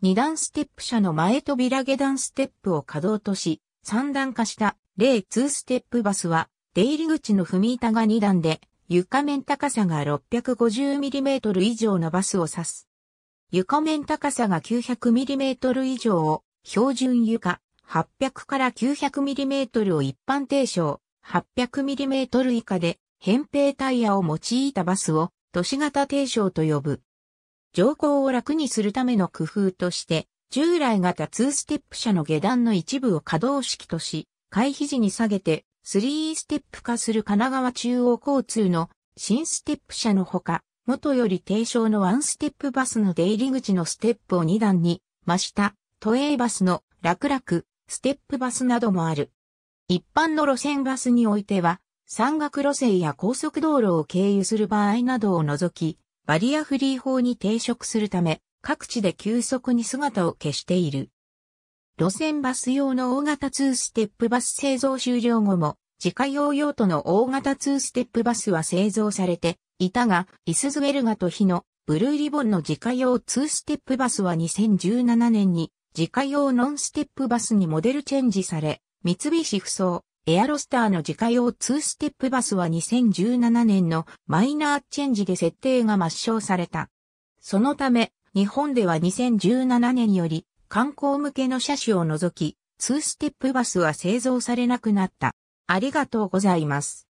2段ステップ車の前扉下段ステップを稼働とし、3段化した例2ステップバスは、出入り口の踏み板が2段で、床面高さが 650mm 以上のバスを指す。床面高さが 900mm 以上を標準床800から 900mm を一般定称 800mm 以下で扁平タイヤを用いたバスを都市型定床と呼ぶ。乗降を楽にするための工夫として、従来型2ステップ車の下段の一部を可動式とし、回避時に下げて3ステップ化する神奈川中央交通の新ステップ車のほか、元より低床のワンステップバスの出入り口のステップを2段に、増した都営バスの楽々、ステップバスなどもある。一般の路線バスにおいては、山岳路線や高速道路を経由する場合などを除き、バリアフリー法に抵触するため、各地で急速に姿を消している。路線バス用の大型2ステップバス製造終了後も、自家用用途の大型2ステップバスは製造されていたが、イスズウェルガとヒノ、ブルーリボンの自家用2ステップバスは2017年に自家用ノンステップバスにモデルチェンジされ、三菱不走、エアロスターの自家用2ステップバスは2017年のマイナーチェンジで設定が抹消された。そのため、日本では2017年より観光向けの車種を除き、2ステップバスは製造されなくなった。ありがとうございます。